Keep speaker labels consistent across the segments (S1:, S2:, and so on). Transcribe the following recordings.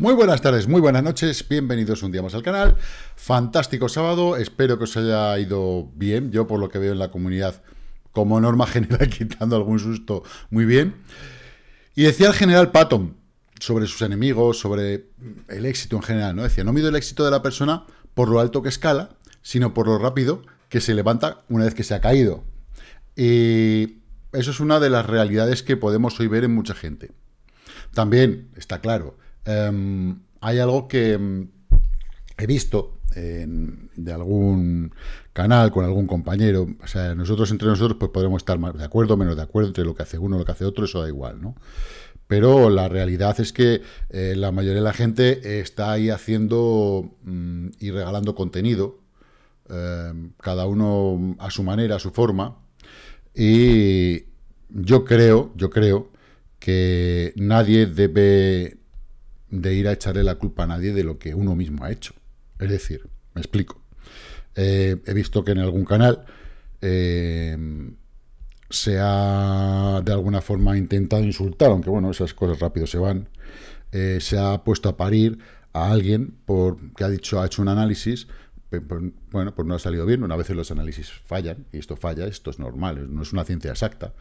S1: Muy buenas tardes, muy buenas noches, bienvenidos un día más al canal. Fantástico sábado, espero que os haya ido bien. Yo, por lo que veo en la comunidad, como norma general, quitando algún susto, muy bien. Y decía el general Patton sobre sus enemigos, sobre el éxito en general, ¿no? Decía, no mido el éxito de la persona por lo alto que escala, sino por lo rápido que se levanta una vez que se ha caído. Y eso es una de las realidades que podemos hoy ver en mucha gente. También, está claro, Em, hay algo que em, he visto de algún canal con algún compañero. O sea, nosotros entre nosotros pues podremos estar de acuerdo, menos de acuerdo entre lo que hace uno, lo que hace otro, eso da igual, ¿no? Pero la realidad es que eh, la mayoría de la gente está ahí haciendo mm, y regalando contenido, em, cada uno a su manera, a su forma. Y yo creo, yo creo que nadie debe de ir a echarle la culpa a nadie de lo que uno mismo ha hecho. Es decir, me explico. Eh, he visto que en algún canal eh, se ha de alguna forma intentado insultar, aunque bueno, esas cosas rápido se van. Eh, se ha puesto a parir a alguien por, que ha dicho, ha hecho un análisis, bueno, pues no ha salido bien. Una vez los análisis fallan, y esto falla, esto es normal, no es una ciencia exacta.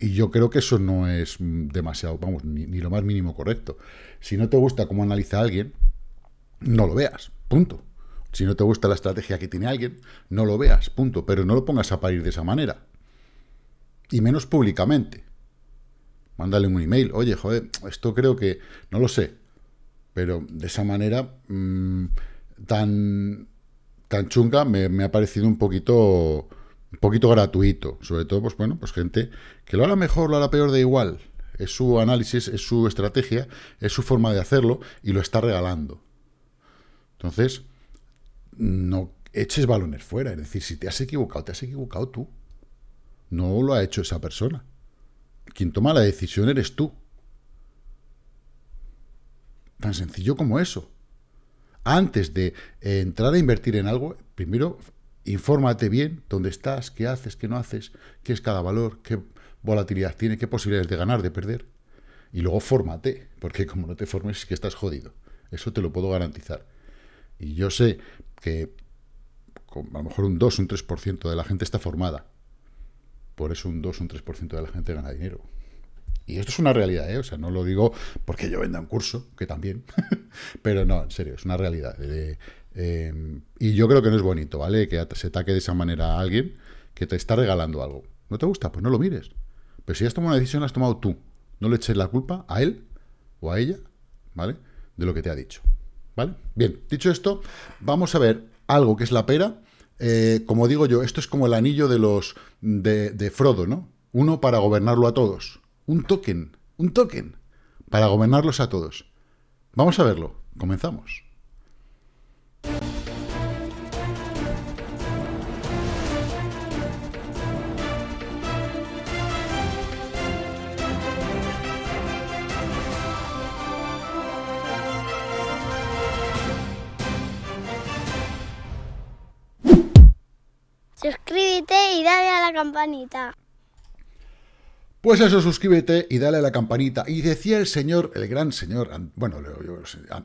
S1: Y yo creo que eso no es demasiado, vamos, ni, lo más mínimo correcto. Si no te gusta cómo analiza alguien, no lo veas, punto. Si no te gusta la estrategia que tiene alguien, no lo veas, punto. Pero no lo pongas a parir de esa manera. Y menos públicamente. Mándale un email. Oye, joder, esto creo que... No lo sé. Pero de esa manera mm, tan, tan chunga me, ha parecido un poquito un poquito gratuito, sobre todo, pues bueno, pues gente que lo hará mejor, lo hará peor, da igual. Es su análisis, es su estrategia, es su forma de hacerlo y lo está regalando. Entonces, no eches balones fuera. Es decir, si te has equivocado, te has equivocado tú. No lo ha hecho esa persona. Quien toma la decisión eres tú. Tan sencillo como eso. Antes de eh, entrar a invertir en algo, primero infórmate bien dónde estás, qué haces, qué no haces, qué es cada valor, qué volatilidad tiene, qué posibilidades de ganar, de perder. Y luego fórmate, porque como no te formes es que estás jodido. Eso te lo puedo garantizar. Y yo sé que a lo mejor un 2, un 3% de la gente está formada. Por eso un 2, un 3% de la gente gana dinero. Y esto es una realidad, ¿eh? O sea, no lo digo porque yo venda un curso, que también. Pero no, en serio, es una realidad. Em, y yo creo que no es bonito, ¿vale? Que se ataque de esa manera a alguien que te está regalando algo. ¿No te gusta? Pues no lo mires. Pero si has tomado una decisión, la has tomado tú. No le eches la culpa a él o a ella, ¿vale? De lo que te ha dicho. ¿Vale? Bien, dicho esto, vamos a ver algo que es la pera. Eh, como digo yo, esto es como el anillo de los de Frodo, ¿no? Uno para gobernarlo a todos. Un token, un token para gobernarlos a todos. Vamos a verlo. Comenzamos. campanita. Pues eso, suscríbete y dale a la campanita. Y decía el señor, el gran señor, bueno,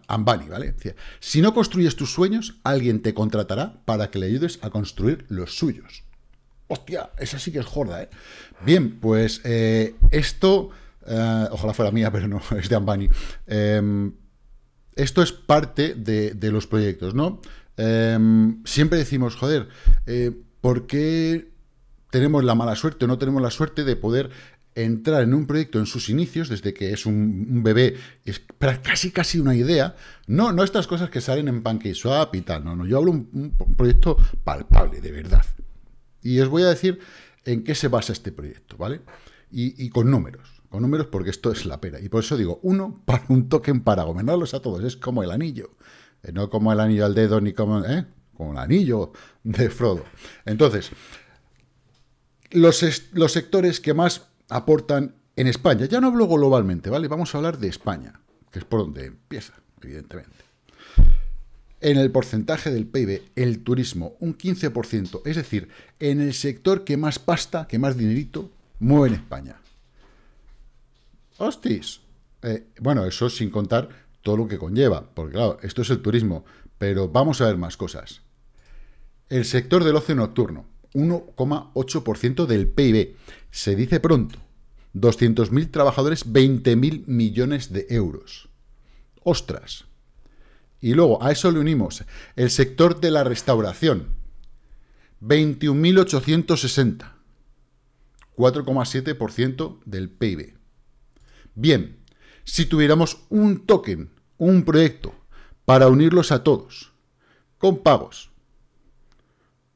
S1: Ambani, ¿vale? Decía, si no construyes tus sueños, alguien te contratará para que le ayudes a construir los suyos. Hostia, esa sí que es jorda, ¿eh? Bien, pues eh, esto, eh, ojalá fuera mía, pero no, es de Ambani. Em, esto es parte de, de los proyectos, ¿no? Em, siempre decimos, joder, eh, ¿por qué tenemos la mala suerte o no tenemos la suerte de poder entrar en un proyecto en sus inicios, desde que es un, bebé, es casi casi una idea. No, no estas cosas que salen en Swap y tal, no, no. Yo hablo un, proyecto palpable, de verdad. Y os voy a decir en qué se basa este proyecto, ¿vale? Y, con números, con números porque esto es la pera. Y por eso digo, uno para un token para gobernarlos a todos, es como el anillo. Eh, no como el anillo al dedo, ni como, ¿eh? como el anillo de Frodo. Entonces, los, sectores que más aportan en España. Ya no hablo globalmente, ¿vale? Vamos a hablar de España, que es por donde empieza, evidentemente. En el porcentaje del PIB, el turismo, un 15%, es decir, en el sector que más pasta, que más dinerito mueve en España. ¡Hostis! Eh, bueno, eso sin contar todo lo que conlleva, porque claro, esto es el turismo, pero vamos a ver más cosas. El sector del ocio nocturno, 1,8% del PIB. Se dice pronto. 200.000 trabajadores, 20.000 millones de euros. ¡Ostras! Y luego, a eso le unimos el sector de la restauración. 21.860. 4,7% del PIB. Bien, si tuviéramos un token, un proyecto, para unirlos a todos, con pagos,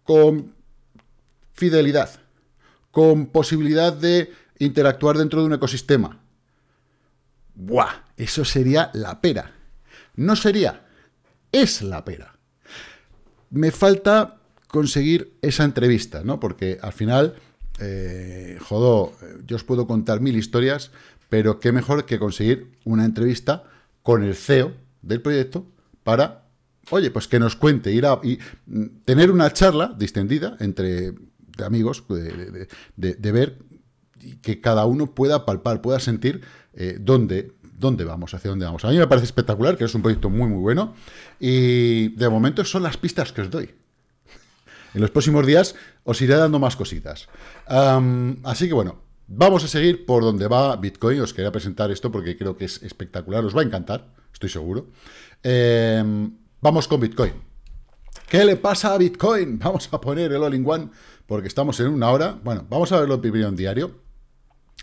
S1: con fidelidad, con posibilidad de interactuar dentro de un ecosistema. ¡Buah! Eso sería la pera. No sería, es la pera. Me falta conseguir esa entrevista, ¿no? Porque al final, eh, eh yo os puedo contar mil historias, pero qué mejor que conseguir una entrevista con el CEO del proyecto para, oye, pues que nos cuente, ir a, y mm, tener una charla distendida entre de amigos, de, ver que cada uno pueda palpar, pueda sentir eh, dónde, dónde vamos, hacia dónde vamos. A mí me parece espectacular, que es un proyecto muy, muy bueno. Y de momento son las pistas que os doy. En los próximos días os iré dando más cositas. así que bueno, vamos a seguir por donde va Bitcoin. Os quería presentar esto porque creo que es espectacular. Os va a encantar, estoy seguro. Em, vamos con Bitcoin. ¿Qué le pasa a Bitcoin? Vamos a poner el all-in-one porque estamos en una hora. Bueno, vamos a verlo en diario.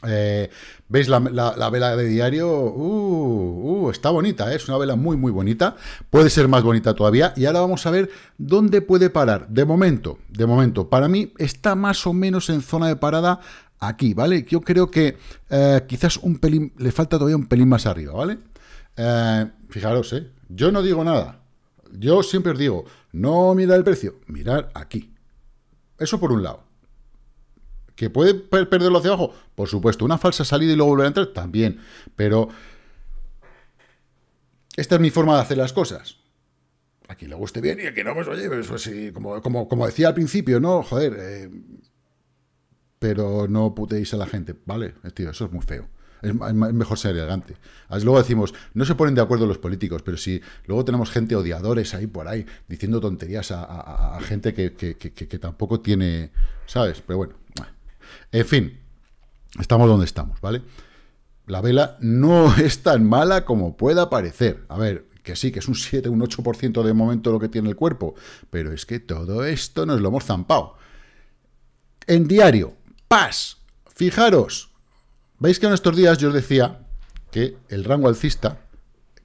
S1: Eh, ¿Veis la, vela de diario? Uh, uh, está bonita, ¿eh? es una vela muy, muy bonita. Puede ser más bonita todavía. Y ahora vamos a ver dónde puede parar. De momento, de momento, para mí está más o menos en zona de parada aquí, ¿vale? Yo creo que eh, quizás un pelín, le falta todavía un pelín más arriba, ¿vale? Eh, fijaros, ¿eh? yo no digo nada. Yo siempre os digo, no mirar el precio, mirar aquí. Eso por un lado. ¿Que puede perderlo hacia abajo? Por supuesto. ¿Una falsa salida y luego volver a entrar? También. Pero esta es mi forma de hacer las cosas. A quien le guste bien y a quien no, pues oye, eso sí, como, como, decía al principio, ¿no? Joder. Eh, pero no putéis a la gente, ¿vale? Tío, eso es muy feo. Es, mejor ser elegante. Luego decimos, no se ponen de acuerdo los políticos, pero si luego tenemos gente odiadores ahí por ahí, diciendo tonterías a, gente que, tampoco tiene, ¿sabes? Pero bueno. En fin, estamos donde estamos, ¿vale? La vela no es tan mala como pueda parecer. A ver, que sí, que es un 7, un 8% de momento lo que tiene el cuerpo, pero es que todo esto nos lo hemos zampado. En diario, paz, fijaros, Veis que en estos días yo os decía que el rango alcista,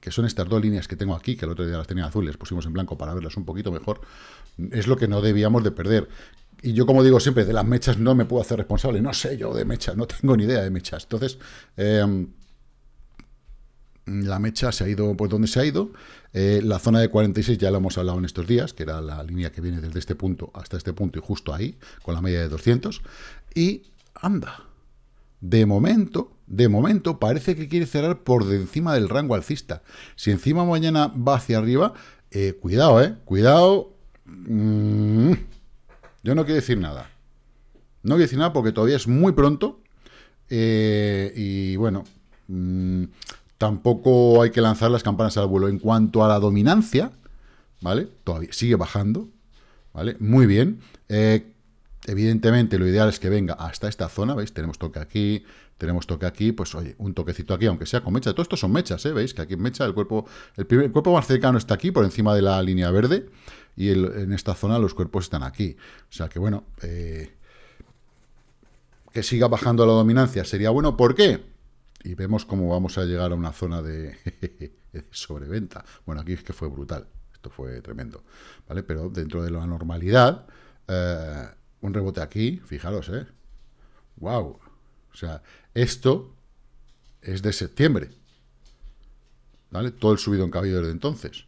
S1: que son estas dos líneas que tengo aquí, que el otro día las tenía azules, pusimos en blanco para verlas un poquito mejor, es lo que no debíamos de perder. Y yo, como digo siempre, de las mechas no me puedo hacer responsable. No sé yo de mechas, no tengo ni idea de mechas. Entonces, em, la mecha se ha ido por donde se ha ido. Eh, la zona de 46 ya la hemos hablado en estos días, que era la línea que viene desde este punto hasta este punto y justo ahí, con la media de 200. Y anda, de momento, de momento parece que quiere cerrar por encima del rango alcista. Si encima mañana va hacia arriba, eh, cuidado, ¿eh? Cuidado. Mm. Yo no quiero decir nada. No quiero decir nada porque todavía es muy pronto. Eh, y bueno, mm, tampoco hay que lanzar las campanas al vuelo. En cuanto a la dominancia, ¿vale? Todavía sigue bajando. ¿Vale? Muy bien. Eh, Evidentemente, lo ideal es que venga hasta esta zona, ¿veis? Tenemos toque aquí, tenemos toque aquí, pues oye, un toquecito aquí, aunque sea con mecha. Todo esto son mechas, ¿eh? ¿Veis? Que aquí en mecha el cuerpo, el, cuerpo más cercano está aquí, por encima de la línea verde, y en esta zona los cuerpos están aquí. O sea que, bueno, eh, que siga bajando la dominancia sería bueno. ¿Por qué? Y vemos cómo vamos a llegar a una zona de, sobreventa. Bueno, aquí es que fue brutal. Esto fue tremendo, ¿vale? Pero dentro de la normalidad... Eh, un rebote aquí, fijaros, ¿eh? ¡Wow! O sea, esto es de septiembre. ¿Vale? Todo el subido en cabello desde entonces.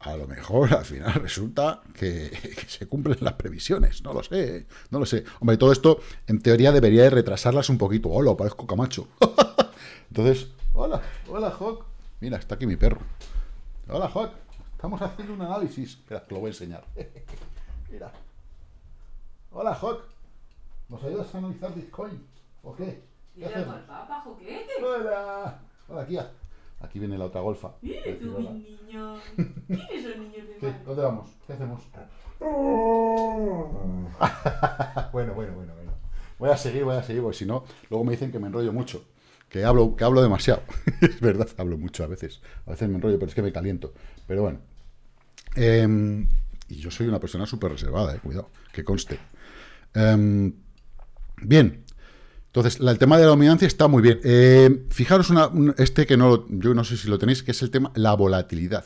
S1: A lo mejor al final resulta que, se cumplen las previsiones. No lo sé, ¿eh? no lo sé. Hombre, todo esto en teoría debería de retrasarlas un poquito. Hola, parezco Camacho. Entonces, hola, hola, Hawk. Mira, está aquí mi perro. Hola, Hawk. Estamos haciendo un análisis. que lo voy a enseñar. Mira. Hola, Hawk. ¿Nos ayudas a analizar Bitcoin? ¿O qué? ¿Qué hacemos? Hola. Hola, Kia. Aquí viene la otra golfa. Mira tú, mi niño. ¿Quién es el niño de ¿Qué? ¿Dónde vamos? ¿Qué hacemos? bueno, bueno, bueno, bueno. Voy a seguir, voy a seguir, porque si no, luego me dicen que me enrollo mucho. Que hablo, que hablo demasiado. es verdad, hablo mucho a veces. A veces me enrollo, pero es que me caliento. Pero bueno. Em, y yo soy una persona súper reservada, eh, cuidado, que conste. Em, bien, entonces el tema de la dominancia está muy bien. Eh, fijaros este que no, yo no sé si lo tenéis, que es el tema, la volatilidad,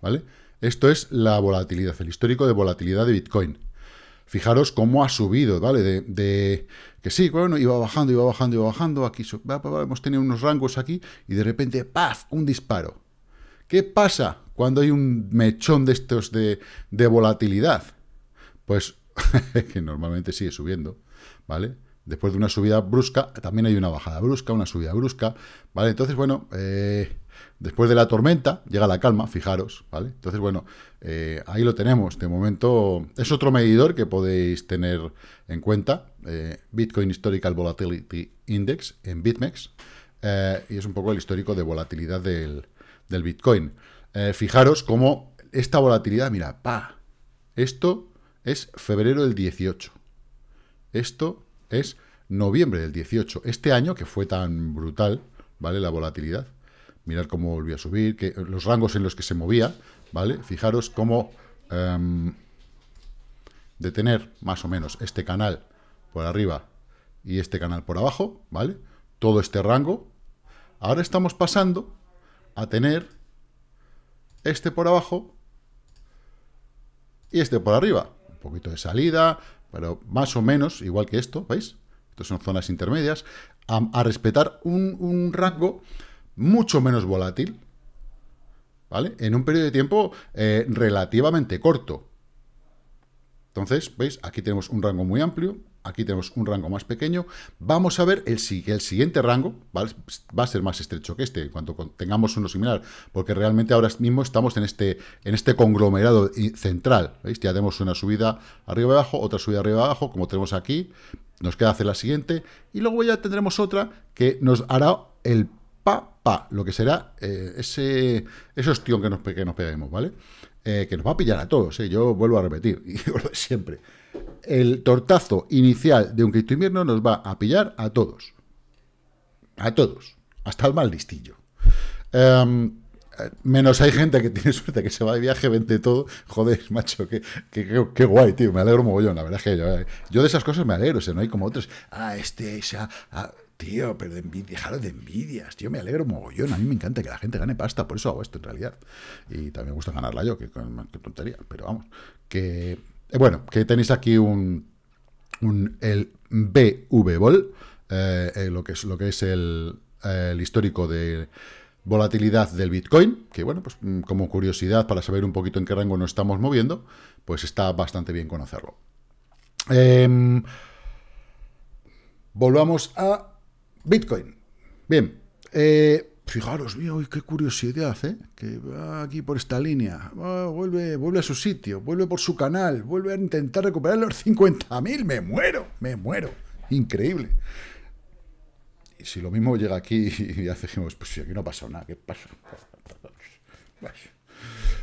S1: ¿vale? Esto es la volatilidad, el histórico de volatilidad de Bitcoin. Fijaros cómo ha subido, ¿vale? De, que sí, bueno, iba bajando, iba bajando, iba bajando, aquí hemos tenido unos rangos aquí y de repente, ¡paf! Un disparo. ¿Qué pasa cuando hay un mechón de estos de, de volatilidad? Pues que normalmente sigue subiendo, ¿vale? Después de una subida brusca, también hay una bajada brusca, una subida brusca, ¿vale? Entonces, bueno, eh, después de la tormenta llega la calma, fijaros, ¿vale? Entonces, bueno, eh, ahí lo tenemos. De momento, es otro medidor que podéis tener en cuenta, eh, Bitcoin Historical Volatility Index en BitMEX, y es un poco el histórico de volatilidad del, del Bitcoin. fijaros cómo esta volatilidad, mira, pa, esto es febrero del 18. Esto es noviembre del 18. Este año, que fue tan brutal, ¿vale? La volatilidad. Mirar cómo volvió a subir, que, los rangos en los que se movía, ¿vale? Fijaros cómo em, de tener más o menos este canal por arriba y este canal por abajo, ¿vale? Todo este rango. Ahora estamos pasando a tener este por abajo y este por arriba poquito de salida, pero más o menos igual que esto, ¿veis? Estas son zonas intermedias, a, respetar un, rango mucho menos volátil, ¿vale? En un periodo de tiempo eh, relativamente corto. Entonces, ¿veis? Aquí tenemos un rango muy amplio, Aquí tenemos un rango más pequeño. Vamos a ver el, siguiente rango, ¿vale? va a ser más estrecho que este, en cuanto tengamos uno similar, porque realmente ahora mismo estamos en este, en este conglomerado central. Ya tenemos una subida arriba abajo, otra subida arriba abajo, como tenemos aquí. Nos queda hacer la siguiente, y luego ya tendremos otra que nos hará el pa, pa, lo que será eh, ese, ese ostión que nos, nos peguemos, ¿vale? Eh, que nos va a pillar a todos, ¿eh? yo vuelvo a repetir, y lo de siempre el tortazo inicial de un Cristo Invierno nos va a pillar a todos. A todos. Hasta el mal listillo. Em, menos hay gente que tiene suerte que se va de viaje, vende todo. Joder, macho, qué, guay, tío. Me alegro mogollón. La verdad es que yo, de esas cosas me alegro. O no hay como otros. Ah, este, esa. Ah, tío, pero de de envidias. Tío, me alegro mogollón. A mí me encanta que la gente gane pasta. Por eso hago esto en realidad. Y también me gusta ganarla yo, que, que tontería. Pero vamos, que eh, bueno, que tenéis aquí un, el BVBOL, eh, eh, lo que es, lo que es el, histórico de volatilidad del Bitcoin, que bueno, pues mm, como curiosidad para saber un poquito en qué rango nos estamos moviendo, pues está bastante bien conocerlo. Em, volvamos a Bitcoin. Bien, Fijaros, mío, qué curiosidad, ¿eh? Que va aquí por esta línea, vuelve, vuelve a su sitio, vuelve por su canal, vuelve a intentar recuperar los 50.000, me muero, me muero, increíble. Y si lo mismo llega aquí y hacemos, pues, pues si aquí no pasa nada, ¿qué pasa?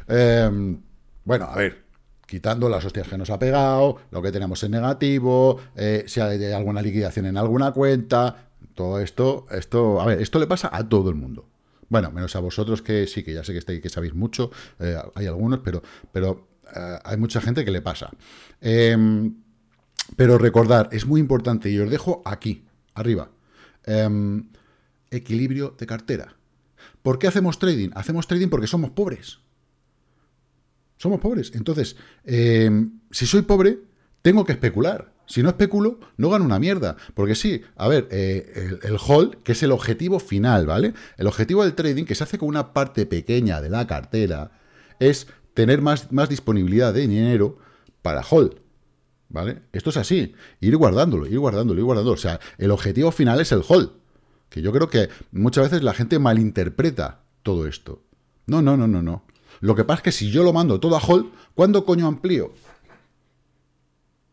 S1: Em, bueno, a ver, quitando las hostias que nos ha pegado, lo que tenemos en negativo, eh, si hay alguna liquidación en alguna cuenta, todo esto, esto, a ver, esto le pasa a todo el mundo. Bueno, menos a vosotros que sí, que ya sé que estáis, que sabéis mucho, eh, hay algunos, pero, pero eh, hay mucha gente que le pasa. Em, pero recordar, es muy importante, y os dejo aquí, arriba, em, equilibrio de cartera. ¿Por qué hacemos trading? Hacemos trading porque somos pobres. Somos pobres. Entonces, em, si soy pobre, tengo que especular. Si no especulo, no gano una mierda. Porque sí, a ver, eh, el, hold, que es el objetivo final, ¿vale? El objetivo del trading, que se hace con una parte pequeña de la cartera, es tener más, disponibilidad de dinero para hold. ¿Vale? Esto es así. Ir guardándolo, ir guardándolo, ir guardándolo. O sea, el objetivo final es el hold. Que yo creo que muchas veces la gente malinterpreta todo esto. No, no, no, no, no. Lo que pasa es que si yo lo mando todo a hold, ¿cuándo coño amplío?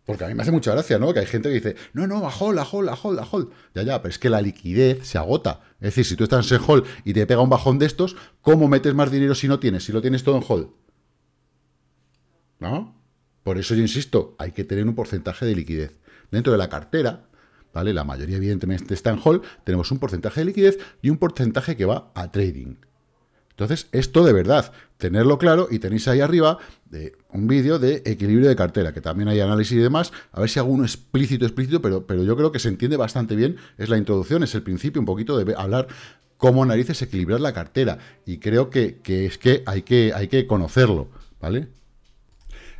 S1: Porque a mí me hace mucha gracia, ¿no? Que hay gente que dice, no, no, a la a la a la a Ya, ya, pero es que la liquidez se agota. Es decir, si tú estás en hold y te pega un bajón de estos, ¿cómo metes más dinero si no tienes? Si lo tienes todo en hold? ¿No? Por eso yo insisto, hay que tener un porcentaje de liquidez. Dentro de la cartera, ¿vale? La mayoría, evidentemente, está en hold, tenemos un porcentaje de liquidez y un porcentaje que va a trading. Entonces, esto de verdad, tenerlo claro y tenéis ahí arriba eh, un vídeo de equilibrio de cartera, que también hay análisis y demás, a ver si hago uno explícito, explícito, pero, pero yo creo que se entiende bastante bien, es la introducción, es el principio un poquito de hablar cómo narices equilibrar la cartera, y creo que, es que hay, que hay que conocerlo, ¿vale?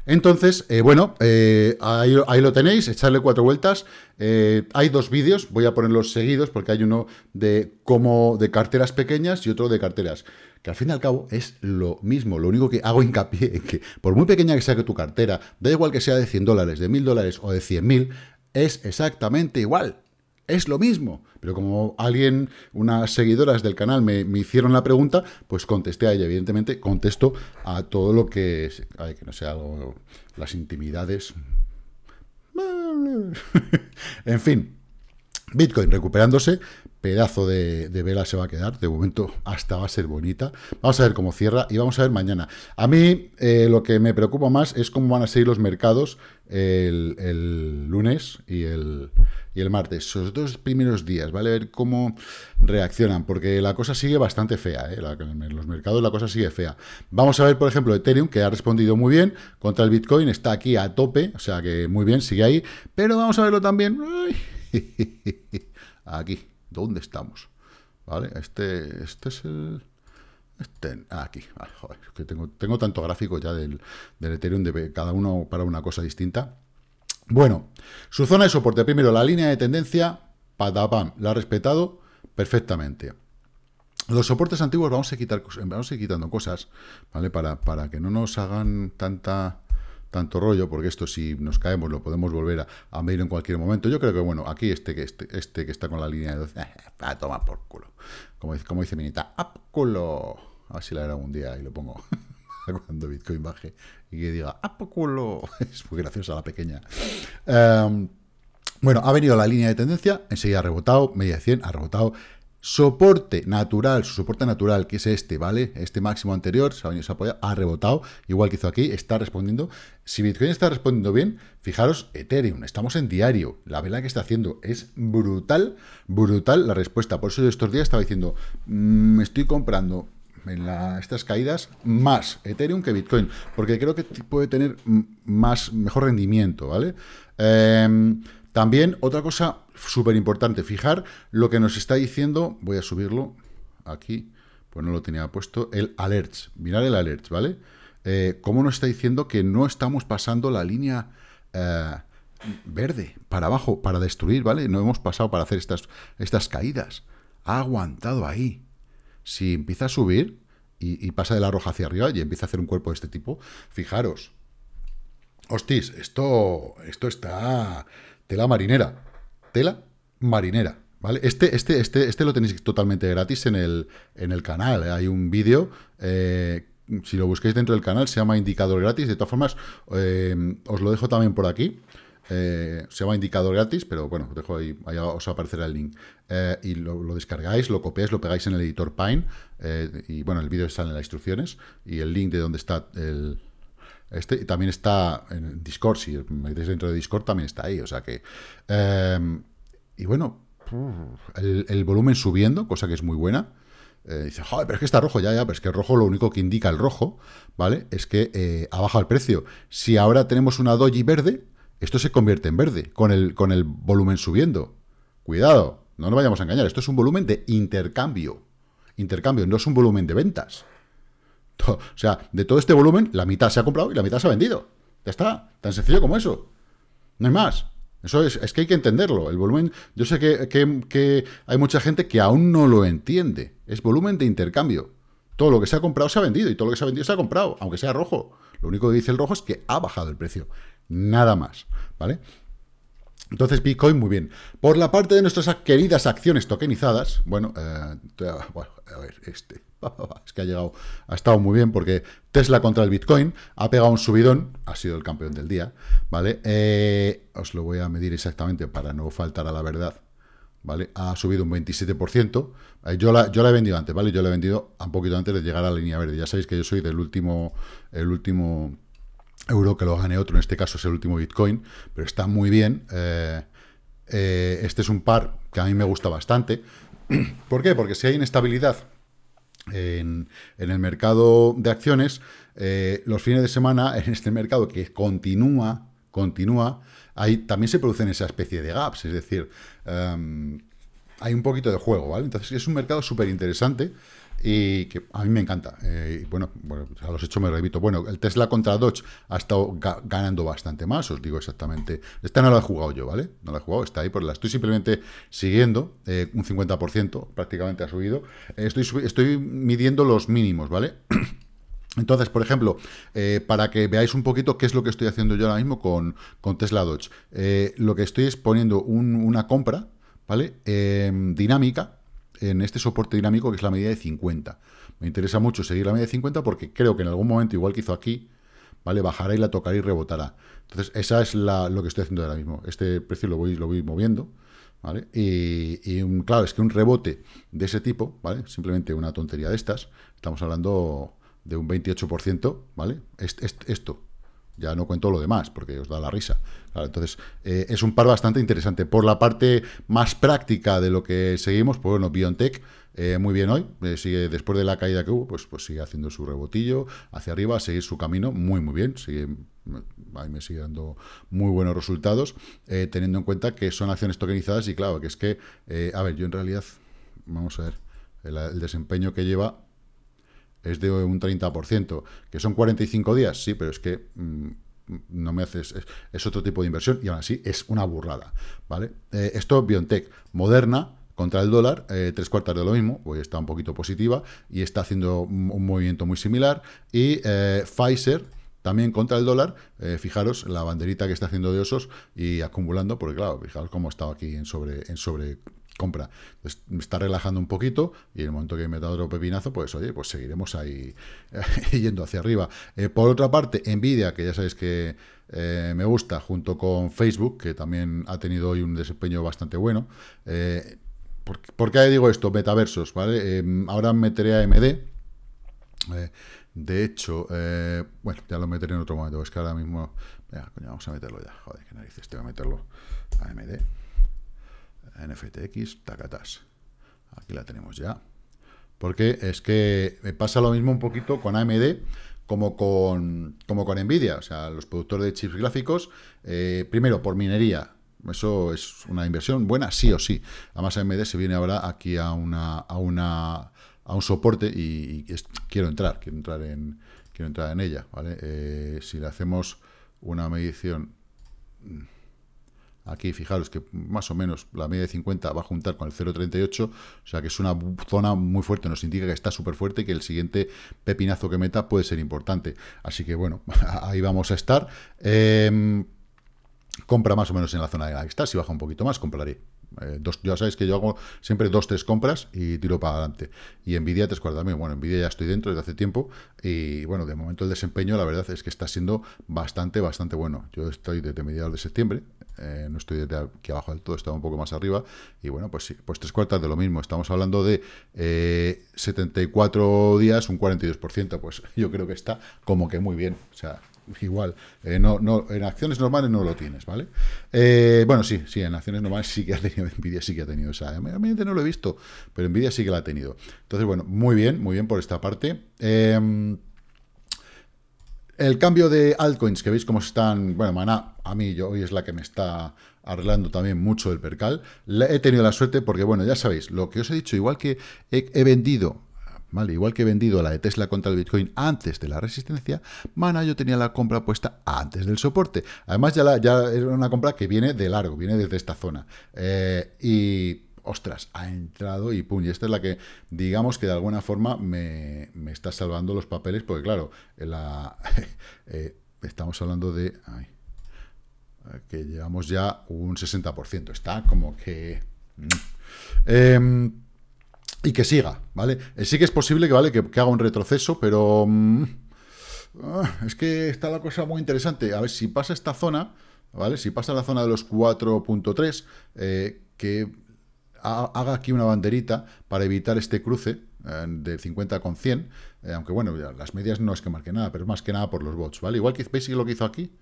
S1: Entonces, eh, bueno, eh, ahí, lo tenéis, echarle cuatro vueltas. hay dos vídeos, voy a ponerlos seguidos porque hay uno de como de carteras pequeñas y otro de carteras que al fin y al cabo es lo mismo. Lo único que hago hincapié en que, por muy pequeña que sea que tu cartera, da igual que sea de 100 dólares, de 1000 dólares o de mil es exactamente igual. Es lo mismo. Pero como alguien, unas seguidoras del canal me, hicieron la pregunta, pues contesté a ella. Evidentemente, contesto a todo lo que... ay, que no sea algo... Las intimidades... en fin, Bitcoin recuperándose, pedazo de, vela se va a quedar. De momento, hasta va a ser bonita. Vamos a ver cómo cierra y vamos a ver mañana. A mí eh, lo que me preocupa más es cómo van a seguir los mercados el, lunes y el, y el, martes. Esos dos primeros días, ¿vale? A ver cómo reaccionan, porque la cosa sigue bastante fea. ¿eh? en los mercados la cosa sigue fea. Vamos a ver, por ejemplo, Ethereum, que ha respondido muy bien contra el Bitcoin. Está aquí a tope, o sea que muy bien, sigue ahí. Pero vamos a verlo también. Aquí. ¿Dónde estamos? ¿Vale? Este, este es el... Este, ah, aquí, joder, que tengo, tengo tanto gráfico ya del, del Ethereum, de cada uno para una cosa distinta. Bueno, su zona de soporte, primero la línea de tendencia, patapam, la ha respetado perfectamente. Los soportes antiguos vamos a quitar vamos ir quitando cosas, ¿vale? Para, para que no nos hagan tanta tanto rollo, porque esto si nos caemos lo podemos volver a, medir en cualquier momento. Yo creo que, bueno, aquí este que este, este que está con la línea de 12, a tomar por culo. Como, como dice Minita, ¡ap culo! A la era un día y lo pongo cuando Bitcoin baje y que diga ¡ap culo! Es muy graciosa la pequeña. Em, bueno, ha venido la línea de tendencia, enseguida ha rebotado, media de 100, ha rebotado, soporte natural, su soporte natural, que es este, ¿vale? Este máximo anterior, se ha se ha rebotado, igual que hizo aquí, está respondiendo. Si Bitcoin está respondiendo bien, fijaros, Ethereum, estamos en diario, la vela que está haciendo es brutal, brutal la respuesta. Por eso yo estos días estaba diciendo, mm, me estoy comprando en estas caídas más Ethereum que Bitcoin, porque creo que puede tener más, mejor rendimiento, ¿vale? Em, también otra cosa súper importante, fijar lo que nos está diciendo, voy a subirlo aquí, pues no lo tenía puesto, el alert, mirar el alert, ¿vale? Eh, cómo nos está diciendo que no estamos pasando la línea eh, verde para abajo, para destruir, ¿vale? No hemos pasado para hacer estas, estas caídas. Ha aguantado ahí. Si empieza a subir y, pasa de la roja hacia arriba y empieza a hacer un cuerpo de este tipo, fijaros, Hostis, esto, esto está tela marinera, tela marinera. ¿Vale? Este, este, este, este lo tenéis totalmente gratis en el, en el canal. Hay un vídeo eh, si lo busquéis dentro del canal, se llama indicador gratis. De todas formas, eh, os lo dejo también por aquí. Eh, se llama indicador gratis, pero bueno, os dejo ahí, ahí os aparecerá el link. y lo, descargáis, lo copiáis, lo pegáis en el editor Pine. y bueno, el vídeo está en las instrucciones. Y el link de donde está el, este, también está en Discord, si me metéis dentro de Discord, también está ahí. O sea que. Em, y bueno, el, volumen subiendo, cosa que es muy buena. Eh, dice, joder, pero es que está rojo, ya, ya, pero es que el rojo lo único que indica el rojo, ¿vale? Es que eh, ha bajado el precio. Si ahora tenemos una doji verde, esto se convierte en verde con el, con el volumen subiendo. Cuidado, no nos vayamos a engañar, esto es un volumen de intercambio. Intercambio, no es un volumen de ventas. o sea, de todo este volumen, la mitad se ha comprado y la mitad se ha vendido. Ya está, tan sencillo como eso. No hay más. Eso es, es que hay que entenderlo. El volumen, yo sé que, hay mucha gente que aún no lo entiende. Es volumen de intercambio. Todo lo que se ha comprado se ha vendido y todo lo que se ha vendido se ha comprado, aunque sea rojo. Lo único que dice el rojo es que ha bajado el precio. Nada más, ¿vale? Entonces, Bitcoin, muy bien. Por la parte de nuestras queridas acciones tokenizadas, bueno, eh, bueno a ver, este. es que ha llegado, ha estado muy bien porque Tesla contra el Bitcoin ha pegado un subidón, ha sido el campeón del día, ¿vale? Eh, os lo voy a medir exactamente para no faltar a la verdad, ¿vale? Ha subido un 27%, eh, yo, la, yo la he vendido antes, ¿vale? Yo la he vendido un poquito antes de llegar a la línea verde, ya sabéis que yo soy del último, el último euro que lo gane otro, en este caso es el último Bitcoin, pero está muy bien, eh, este es un par que a mí me gusta bastante, ¿por qué? Porque si hay inestabilidad en, el mercado de acciones, eh, los fines de semana, en este mercado que continúa, continúa, ahí también se producen esa especie de gaps, es decir, em, hay un poquito de juego, ¿vale? Entonces es un mercado súper interesante y que a mí me encanta. Eh, bueno, a los hechos me repito. Bueno, el Tesla contra Dodge ha estado ganando bastante más, os digo exactamente. Esta no la he jugado yo, ¿vale? No la he jugado, está ahí, por pues la estoy simplemente siguiendo, eh, un 50% prácticamente ha subido. Eh, estoy, estoy midiendo los mínimos, ¿vale? Entonces, por ejemplo, eh, para que veáis un poquito qué es lo que estoy haciendo yo ahora mismo con, con Tesla Dodge, lo que estoy es poniendo una compra, ¿vale? dinámica, en este soporte dinámico que es la medida de 50. Me interesa mucho seguir la medida de 50 porque creo que en algún momento, igual que hizo aquí, ¿vale? Bajará y la tocará y rebotará. Entonces, esa es lo que estoy haciendo ahora mismo. Este precio lo voy, lo voy moviendo, ¿vale? Y, claro, es que un rebote de ese tipo, ¿vale? Simplemente una tontería de estas, estamos hablando de un 28%, ¿vale? esto, ya no cuento lo demás, porque os da la risa. entonces, eh, es un par bastante interesante. Por la parte más práctica de lo que seguimos, pues bueno, BioNTech, eh, muy bien hoy. Eh, sigue, después de la caída que hubo, pues, pues sigue haciendo su rebotillo hacia arriba, seguir su camino, muy, muy bien. Sigue, mm, ahí me sigue dando muy buenos resultados, teniendo en cuenta que son acciones tokenizadas y claro, que es que, a ver, yo en realidad, vamos a ver, el desempeño que lleva es de un 30%, que son 45 días, sí, pero es que mm, no me haces, es, otro tipo de inversión y ahora así es una burrada, ¿vale? Eh, esto BioNTech, Moderna contra el dólar, eh, tres cuartas de lo mismo, hoy pues está un poquito positiva y está haciendo un, movimiento muy similar, y eh, Pfizer, también contra el dólar, fijaros la banderita que está haciendo de osos y acumulando, porque claro, fijaros cómo estaba aquí en sobre compra. me está relajando un poquito y en el momento que me da otro pepinazo, pues oye, pues seguiremos ahí yendo hacia arriba. Eh, por otra parte, Nvidia, que ya sabéis que eh, me gusta, junto con Facebook, que también ha tenido hoy un desempeño bastante bueno. porque eh, ¿por, digo esto? Metaversos, ¿vale? Em, ahora meteré a AMD. de hecho, bueno, ya lo meteré en otro momento, es que ahora mismo... vamos a meterlo ya, joder, qué narices, tengo que meterlo a AMD. NFTX, tacatas. Aquí la tenemos ya. Porque es que me pasa lo mismo un poquito con AMD como con, como con Nvidia. O sea, los productores de chips gráficos, eh, primero por minería, eso es una inversión buena, sí o sí. Además, AMD se viene ahora aquí a una a una a un soporte y, quiero entrar, quiero entrar en quiero entrar en ella, eh, si le hacemos una medición Aquí fijaros que más o menos la media de 50 va a juntar con el 0.38, o sea que es una zona muy fuerte, nos indica que está súper fuerte y que el siguiente pepinazo que meta puede ser importante. Así que bueno, ahí vamos a estar. Em, compra más o menos en la zona de la que está, si baja un poquito más compraré. Eh, ya sabéis que yo hago siempre dos, tres compras y tiro para adelante. Y envidia tres cuartos también. Bueno, Nvidia ya estoy dentro desde hace tiempo. Y bueno, de momento el desempeño, la verdad es que está siendo bastante, bastante bueno. Yo estoy desde mediados de septiembre, eh, no estoy aquí abajo del todo, estaba un poco más arriba, y bueno, pues sí, pues tres cuartas de lo mismo, estamos hablando de 74 eh, días, un 42%, pues yo creo que está como que muy bien, o sea, igual, eh, no, no, en acciones normales no lo tienes, ¿vale? bueno, sí, sí, en acciones normales sí que ha tenido, envidia sí que ha tenido esa, obviamente no lo he visto, pero envidia sí que la ha tenido. Entonces, bueno, muy bien, muy bien por esta parte. Em, el cambio de altcoins, que veis cómo están, bueno, maná, a mí yo, hoy es la que me está arreglando también mucho el percal. he tenido la suerte porque, bueno, ya sabéis, lo que os he dicho, igual que he, vendido igual que he vendido la de Tesla contra el Bitcoin antes de la resistencia, Mana yo tenía la compra puesta antes del soporte. Además, ya, la, ya era una compra que viene de largo, viene desde esta zona. Eh, y ostras, ha entrado y pum, y esta es la que, digamos que de alguna forma me, está salvando los papeles, porque claro, la, eh, estamos hablando de... que llevamos ya un 60%, está como que... Mm. Em, y que siga, ¿vale? Eh, sí que es posible que, ¿vale? que, haga un retroceso, pero... Mm, ah, es que está la cosa muy interesante. A ver, si pasa esta zona, ¿vale? Si pasa la zona de los 4.3, eh, que haga aquí una banderita para evitar este cruce eh, de 50 con 100, eh, aunque bueno, las medias no es que marque nada, pero es más que nada por los bots, ¿vale? Igual que veis lo que hizo aquí,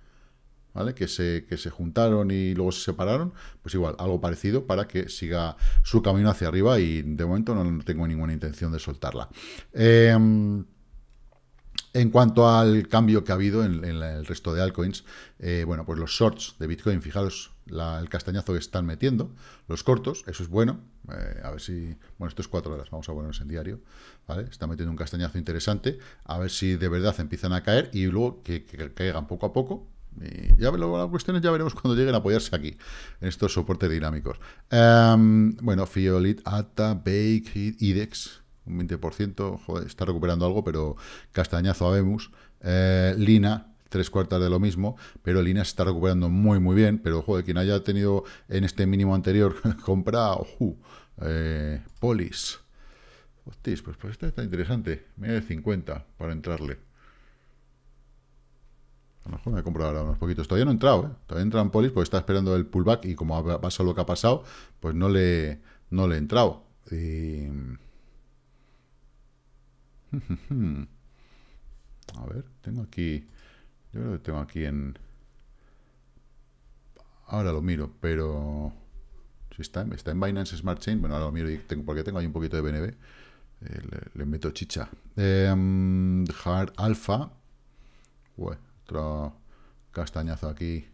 S1: ¿vale? Que se, que se juntaron y luego se separaron, pues igual, algo parecido para que siga su camino hacia arriba y de momento no, tengo ninguna intención de soltarla. Em, en cuanto al cambio que ha habido en, en el resto de altcoins, eh, bueno, pues los shorts de Bitcoin, fijaros, el castañazo que están metiendo, los cortos, eso es bueno, eh, a ver si, bueno, esto es cuatro horas, vamos a ponernos en diario, ¿vale? Está metiendo un castañazo interesante, a ver si de verdad empiezan a caer y luego que, caigan poco a poco, y ya luego las cuestiones ya veremos cuando lleguen a apoyarse aquí, en estos soportes dinámicos. Em, bueno, Fiolit, Ata, Bake, IDEX, un 20%, joder, está recuperando algo, pero castañazo a eh, Lina, tres cuartas de lo mismo, pero línea se está recuperando muy, muy bien. Pero, joder, quien haya tenido en este mínimo anterior compra, uh, Polis. pues, pues esta está interesante. Media de 50 para entrarle. A lo mejor me compro ahora unos poquitos. Todavía no he entrado, ¿eh? Todavía entra en Polis porque está esperando el pullback y como ha pasado lo que ha pasado, pues no le, no le he entrado. A ver, tengo aquí yo tengo aquí en... Ahora lo miro, pero... Si está, en, está en Binance Smart Chain, bueno, ahora lo miro y tengo, porque tengo ahí un poquito de BNB. Eh, le, meto chicha. Em, hard Alpha. otro castañazo aquí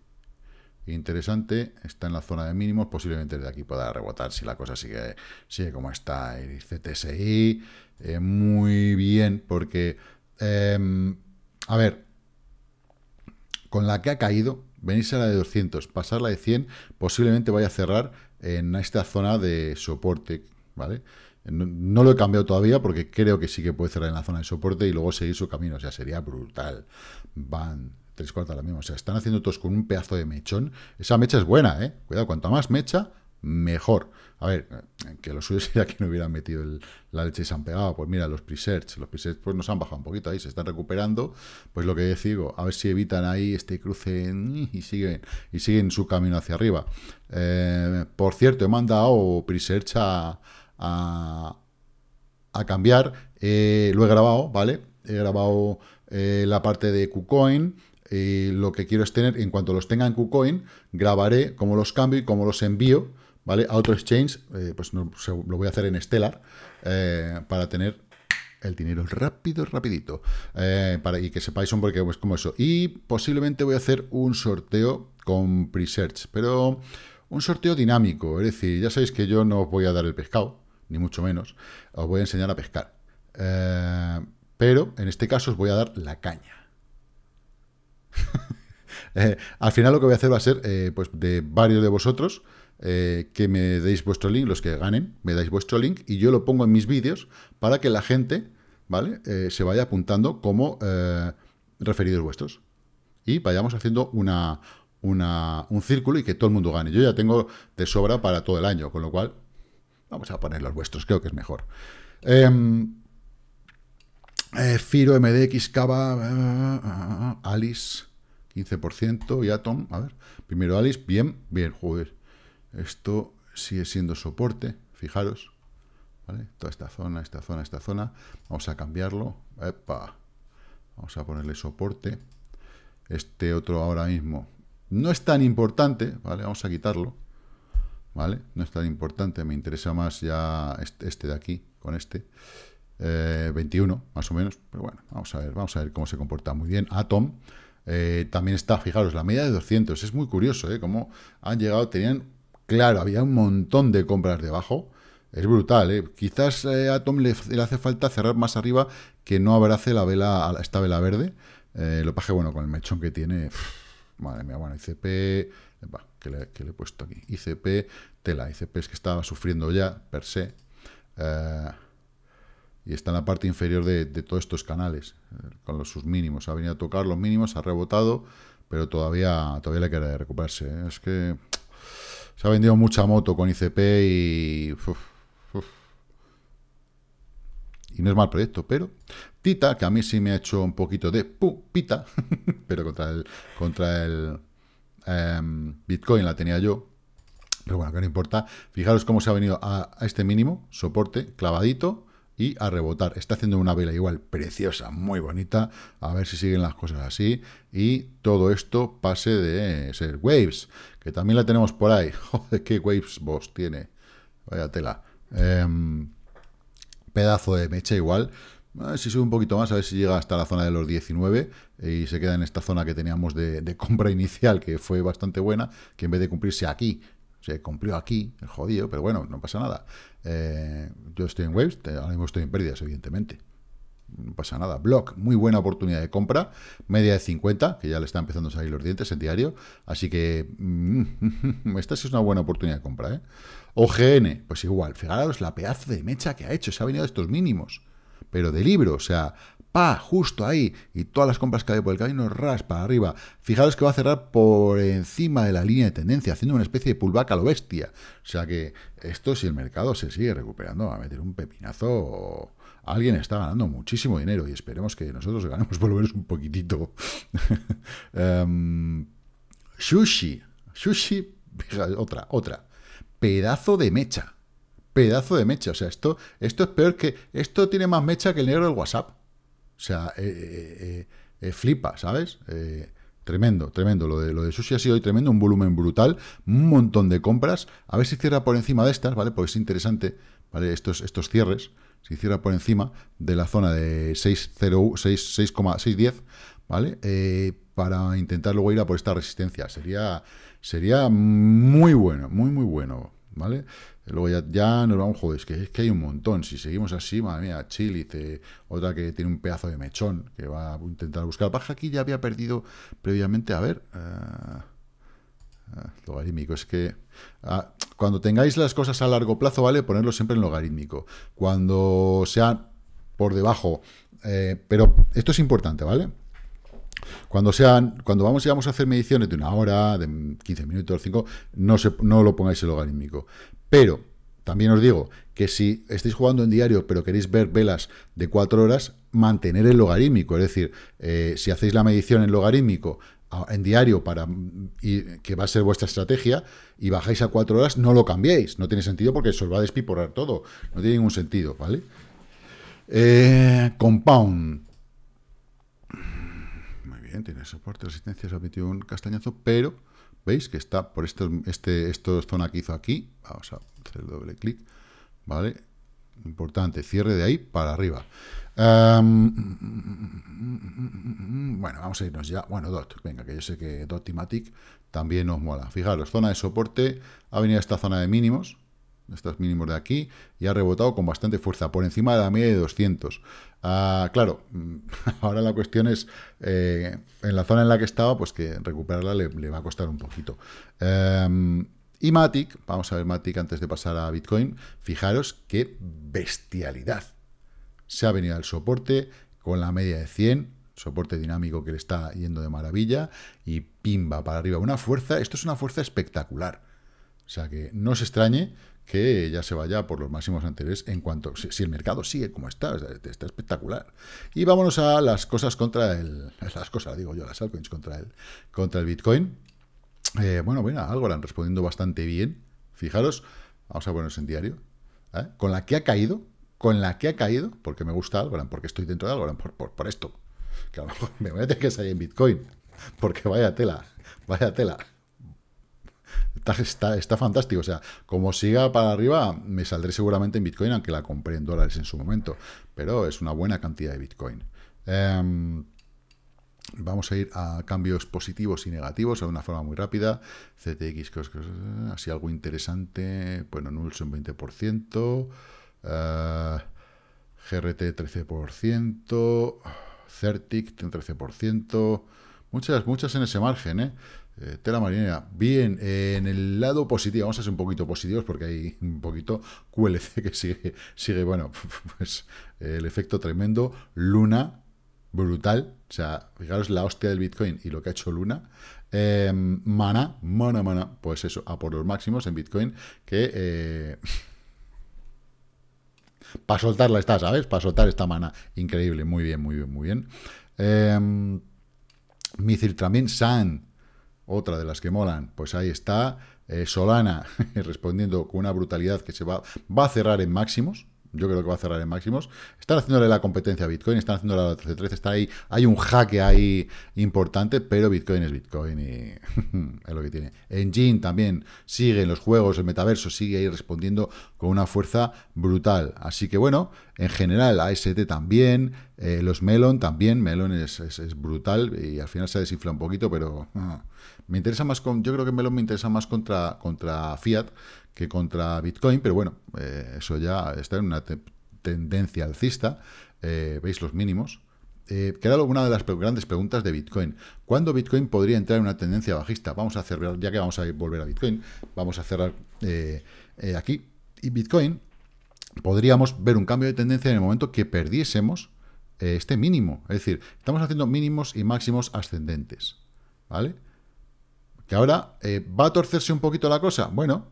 S1: interesante. Está en la zona de mínimos. Posiblemente desde aquí pueda rebotar si la cosa sigue, sigue como está. El CTSI. Eh, muy bien, porque... Em, a ver, con la que ha caído, venirse a la de 200, pasarla de 100, posiblemente vaya a cerrar en esta zona de soporte, ¿vale? No, lo he cambiado todavía porque creo que sí que puede cerrar en la zona de soporte y luego seguir su camino, o sea, sería brutal. Van tres cuartos a la misma, o sea, están haciendo todos con un pedazo de mechón. Esa mecha es buena, ¿eh? Cuidado, cuanto más mecha, mejor. A ver, que lo suyo sería que no hubieran metido la leche y se han pegado. Pues mira, los presets, los pues nos han bajado un poquito ahí, se están recuperando. Pues lo que digo, a ver si evitan ahí este cruce y siguen, y siguen su camino hacia arriba. Eh, por cierto, he mandado presets a, a, cambiar. Eh, lo he grabado, ¿vale? He grabado eh, la parte de KuCoin. Y lo que quiero es tener, en cuanto los tenga en KuCoin, grabaré cómo los cambio y cómo los envío ¿vale? A otro exchange, eh, pues lo voy a hacer en Stellar eh, para tener el dinero rápido, rapidito. Eh, para, y que sepáis un porqué pues, como eso. Y posiblemente voy a hacer un sorteo con Presearch, pero un sorteo dinámico. Es decir, ya sabéis que yo no os voy a dar el pescado, ni mucho menos. Os voy a enseñar a pescar. pero en este caso os voy a dar la caña. al final lo que voy a hacer va a ser pues de varios de vosotros eh, que me deis vuestro link, los que ganen, me dais vuestro link y yo lo pongo en mis vídeos para que la gente, ¿vale? Eh, se vaya apuntando como eh, referidos vuestros. Y vayamos haciendo una, un círculo y que todo el mundo gane. Yo ya tengo de sobra para todo el año, con lo cual vamos a poner los vuestros, creo que es mejor. Em, Firo, MDX, Cava, Alice, 15%, y Atom, a ver, primero Alice, bien, bien, joder. Esto sigue siendo soporte, fijaros. Toda esta zona, esta zona, esta zona. Vamos a cambiarlo. Vamos a ponerle soporte. Este otro ahora mismo no es tan importante, ¿vale? Vamos a quitarlo. ¿Vale? No es tan importante, me interesa más ya este, de aquí con este. 21, eh, más o menos. Pero bueno, vamos a ver, vamos a ver cómo se comporta. Muy bien, Atom. Eh, también está, fijaros, la media de 200. Es muy curioso, ¿eh? Cómo han llegado, tenían Claro, había un montón de compras debajo. Es brutal, ¿eh? Quizás eh, a Tom le, hace falta cerrar más arriba que no abrace la vela, esta vela verde. Eh, lo paje, bueno, con el mechón que tiene. madre mía, bueno, ICP. ¿qué, le, he puesto aquí? ICP, tela. ICP es que estaba sufriendo ya, per se. Eh, y está en la parte inferior de, todos estos canales, con los, sus mínimos. Ha venido a tocar los mínimos, ha rebotado, pero todavía, todavía le queda recuperarse. Es que se ha vendido mucha moto con ICP y... Y no es mal proyecto, pero... Tita, que a mí sí me ha hecho un poquito de pupita, pero contra el, contra el em, Bitcoin la tenía yo. Pero bueno, que no importa. Fijaros cómo se ha venido a, a este mínimo, soporte, clavadito y a rebotar. Está haciendo una vela igual preciosa, muy bonita. A ver si siguen las cosas así. Y todo esto pase de ser Waves, que también la tenemos por ahí. Joder, qué Waves vos tiene. Vaya tela. Em, pedazo de mecha igual. si sube un poquito más, a ver si llega hasta la zona de los 19 y se queda en esta zona que teníamos de compra inicial, que fue bastante buena, que en vez de cumplirse aquí se cumplió aquí, el jodido, pero bueno, no pasa nada. Eh, yo estoy en waves, ahora mismo estoy en pérdidas, evidentemente. No pasa nada. Block, muy buena oportunidad de compra. Media de 50, que ya le está empezando a salir los dientes en diario. Así que mm, esta sí es una buena oportunidad de compra. ¿eh? OGN, pues igual. Fijaros la pedazo de mecha que ha hecho. Se ha venido de estos mínimos. Pero de libro, o sea, pa, justo ahí, y todas las compras que hay por el camino, ras, para arriba. Fijaros que va a cerrar por encima de la línea de tendencia, haciendo una especie de pullback a lo bestia. O sea que esto, si el mercado se sigue recuperando, va a meter un pepinazo. Alguien está ganando muchísimo dinero y esperemos que nosotros ganemos por un poquitito. Em, sushi, sushi, otra, otra. Pedazo de mecha. Pedazo de mecha. O sea, esto, esto es peor que... Esto tiene más mecha que el negro del WhatsApp. O sea, eh, eh, eh, flipa, ¿sabes? Tremendo, tremendo. Lo de, lo de Sushi ha sido hoy tremendo, un volumen brutal, un montón de compras. A ver si cierra por encima de estas, ¿vale? Porque es interesante, ¿vale? Estos, estos cierres, si cierra por encima de la zona de 6,610, ¿vale? para intentar luego ir a por esta resistencia. Sería, sería muy bueno, muy, muy bueno. ¿vale? Luego ya, ya nos vamos, joder, es que, es que hay un montón. Si seguimos así, madre mía, Chilice, otra que tiene un pedazo de mechón que va a intentar buscar. Baja aquí ya había perdido previamente, a ver... Eh, eh, logarítmico, es que ah, cuando tengáis las cosas a largo plazo, ¿vale? Ponerlo siempre en logarítmico. Cuando sea por debajo, eh, pero esto es importante, ¿vale? Cuando, sean, cuando vamos y vamos a hacer mediciones de una hora, de 15 minutos, 5, no, no lo pongáis el logarítmico. Pero también os digo que si estáis jugando en diario pero queréis ver velas de 4 horas, mantener el logarítmico. Es decir, eh, si hacéis la medición en logarítmico en diario para que va a ser vuestra estrategia y bajáis a 4 horas, no lo cambiéis. No tiene sentido porque eso os va a despiporar todo. No tiene ningún sentido, ¿vale? Eh, compound tiene soporte, resistencia, se ha metido un castañazo, pero veis que está por esto. este, esta zona que hizo aquí, vamos a hacer doble clic, ¿vale? Importante, cierre de ahí para arriba. bueno, vamos a irnos ya. Bueno, DOT, venga, que yo sé que Dotimatic también nos mola. Fijaros, zona de soporte, ha venido esta zona de mínimos, estos mínimos de aquí, y ha rebotado con bastante fuerza, por encima de la media de 200. Ah, claro, ahora la cuestión es, eh, en la zona en la que estaba, pues que recuperarla le, va a costar un poquito. Em, y Matic, vamos a ver Matic antes de pasar a Bitcoin, fijaros qué bestialidad. Se ha venido al soporte con la media de 100, soporte dinámico que le está yendo de maravilla, y pimba para arriba. Una fuerza, esto es una fuerza espectacular. O sea que no se extrañe que ya se vaya por los máximos anteriores en cuanto, si, el mercado sigue como está, está espectacular. Y vámonos a las cosas contra el, las cosas, digo yo, las altcoins contra el, contra el Bitcoin. Eh, bueno bueno, bueno, Algorand respondiendo bastante bien, fijaros, vamos a ponernos en diario, ¿eh? con la que ha caído, con la que ha caído, porque me gusta Algorand, porque estoy dentro de Algorand, por, por, esto, que a lo mejor me voy a tener que salir en Bitcoin, porque vaya tela, vaya tela. Está, fantástico. O sea, como siga para arriba, me saldré seguramente en Bitcoin, aunque la compré en dólares en su momento. Pero es una buena cantidad de Bitcoin. Em, vamos a ir a cambios positivos y negativos de una forma muy rápida. CTX, así algo interesante. Bueno, Nulls son 20%. GRT 13%. Certic 13%. Muchas, muchas en ese margen, ¿eh? Eh, tela marinera, bien, eh, en el lado positivo, vamos a ser un poquito positivos porque hay un poquito QLC que sigue, sigue bueno, pues eh, el efecto tremendo, Luna, brutal, o sea, fijaros la hostia del Bitcoin y lo que ha hecho Luna, em, Mana, Mana, Mana, pues eso, a por los máximos en Bitcoin, que... Para soltarla está, ¿sabes? Para soltar esta mana. Increíble, muy bien, muy bien, muy bien. Em, Mithril también, San, otra de las que molan, pues ahí está. Eh, Solana respondiendo con una brutalidad que se va, va a cerrar en máximos. Yo creo que va a cerrar en máximos. Están haciéndole la competencia a Bitcoin, están haciéndole la 1313, está ahí, hay un jaque ahí importante, pero Bitcoin es Bitcoin y es lo que tiene. Engine también sigue en los juegos, el metaverso sigue ahí respondiendo con una fuerza brutal. Así que bueno, en general, AST también, eh, los Melon también, Melon es, brutal y al final se desinfla un poquito, pero ah, me interesa más con, yo creo que lo me interesa más contra, contra Fiat que contra Bitcoin, pero bueno, eh, eso ya está en una tendencia alcista. Eh, veis los mínimos. Eh, que era una de las grandes preguntas de Bitcoin. ¿Cuándo Bitcoin podría entrar en una tendencia bajista? Vamos a cerrar, ya que vamos a volver a Bitcoin, vamos a cerrar aquí. Y Bitcoin, podríamos ver un cambio de tendencia en el momento que perdiésemos este mínimo. Es decir, estamos haciendo mínimos y máximos ascendentes. ¿Vale? que ahora eh, va a torcerse un poquito la cosa, bueno,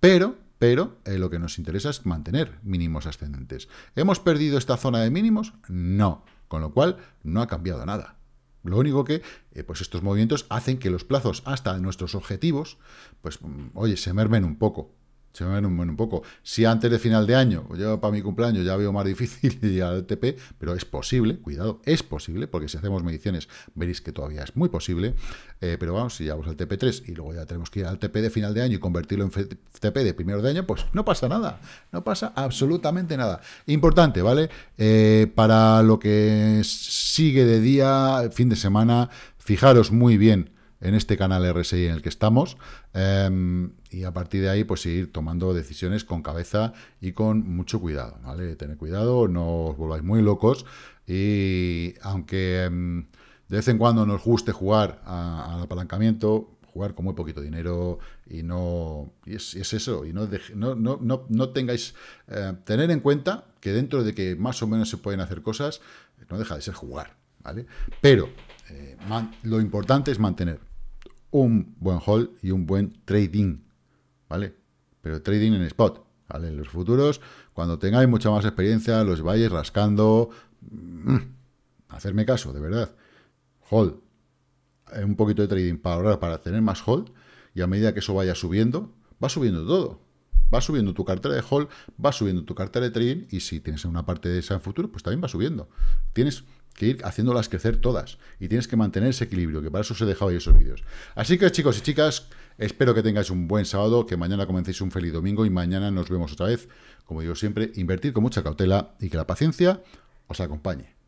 S1: pero, pero eh, lo que nos interesa es mantener mínimos ascendentes. ¿Hemos perdido esta zona de mínimos? No, con lo cual no ha cambiado nada. Lo único que, eh, pues estos movimientos hacen que los plazos hasta nuestros objetivos, pues, mm, oye, se mermen un poco se me ven un, poco. Si antes de final de año, pues yo para mi cumpleaños ya veo más difícil llegar al TP, pero es posible, cuidado, es posible, porque si hacemos mediciones veréis que todavía es muy posible, eh, pero vamos, si llegamos al TP3 y luego ya tenemos que ir al TP de final de año y convertirlo en TP de primero de año, pues no pasa nada, no pasa absolutamente nada. Importante, ¿vale? Eh, para lo que sigue de día, fin de semana, fijaros muy bien en este canal RSI en el que estamos em, y a partir de ahí pues ir tomando decisiones con cabeza y con mucho cuidado, ¿vale? Tener cuidado, no os volváis muy locos y aunque em, de vez en cuando nos guste jugar al apalancamiento, jugar con muy poquito dinero y no y es, eso y no, no, no, no, tengáis eh, tener en cuenta que dentro de que más o menos se pueden hacer cosas no deja de ser jugar ¿vale? Pero eh, lo importante es mantener un buen hold y un buen trading, ¿vale? Pero trading en spot, ¿vale? En los futuros, cuando tengáis mucha más experiencia, los vayáis rascando, mm, hacerme caso, de verdad. Hold, eh, un poquito de trading para ahorrar, para tener más hold, y a medida que eso vaya subiendo, va subiendo todo, va subiendo tu cartera de hold, va subiendo tu cartera de trading y si tienes una parte de esa en futuro, pues también va subiendo. Tienes que ir haciéndolas crecer todas. Y tienes que mantener ese equilibrio, que para eso os he dejado ahí esos vídeos. Así que chicos y chicas, espero que tengáis un buen sábado, que mañana comencéis un feliz domingo y mañana nos vemos otra vez. Como digo siempre, invertir con mucha cautela y que la paciencia os acompañe.